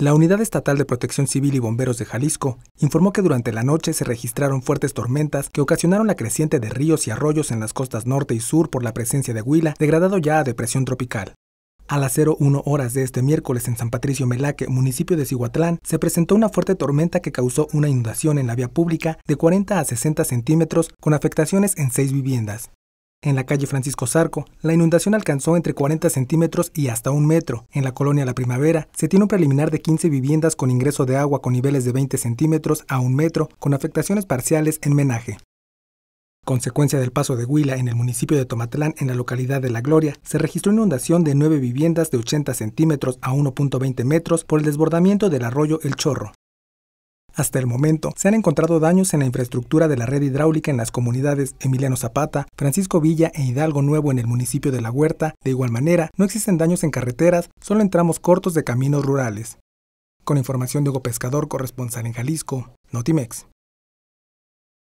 La Unidad Estatal de Protección Civil y Bomberos de Jalisco informó que durante la noche se registraron fuertes tormentas que ocasionaron la creciente de ríos y arroyos en las costas norte y sur por la presencia de huila, degradado ya a depresión tropical. A las 01 horas de este miércoles en San Patricio Melaque, municipio de Cihuatlán, se presentó una fuerte tormenta que causó una inundación en la vía pública de 40 a 60 centímetros con afectaciones en seis viviendas. En la calle Francisco Zarco, la inundación alcanzó entre 40 centímetros y hasta un metro. En la colonia La Primavera, se tiene un preliminar de 15 viviendas con ingreso de agua con niveles de 20 centímetros a un metro, con afectaciones parciales en menaje. Consecuencia del paso de Huila en el municipio de Tomatlán, en la localidad de La Gloria, se registró inundación de nueve viviendas de 80 centímetros a 1.20 metros por el desbordamiento del arroyo El Chorro. Hasta el momento, se han encontrado daños en la infraestructura de la red hidráulica en las comunidades Emiliano Zapata, Francisco Villa e Hidalgo Nuevo en el municipio de La Huerta. De igual manera, no existen daños en carreteras, solo en tramos cortos de caminos rurales. Con información de Hugo Pescador, corresponsal en Jalisco, Notimex.